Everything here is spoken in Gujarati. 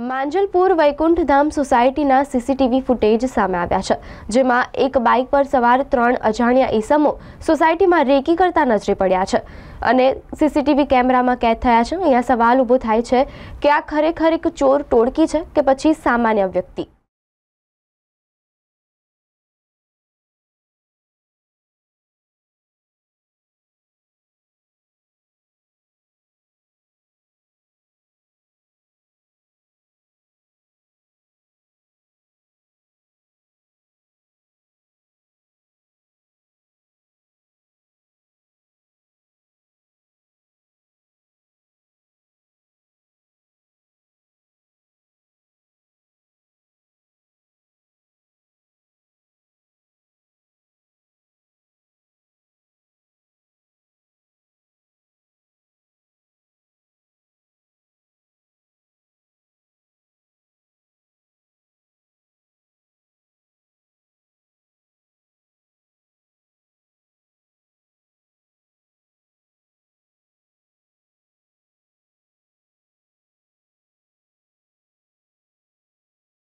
માંજલપુર વૈકુંઠધામ સોસાયટીના સીસીટીવી ફૂટેજ સામે આવ્યા છે જેમાં એક બાઇક પર સવાર ત્રણ અજાણ્યા ઈસમો સોસાયટીમાં રેકી કરતા નજરે પડ્યા છે અને સીસીટીવી કેમેરામાં કેદ થયા છે અહીંયા સવાલ ઊભો થાય છે કે આ ખરેખર એક ચોર ટોળકી છે કે પછી સામાન્ય વ્યક્તિ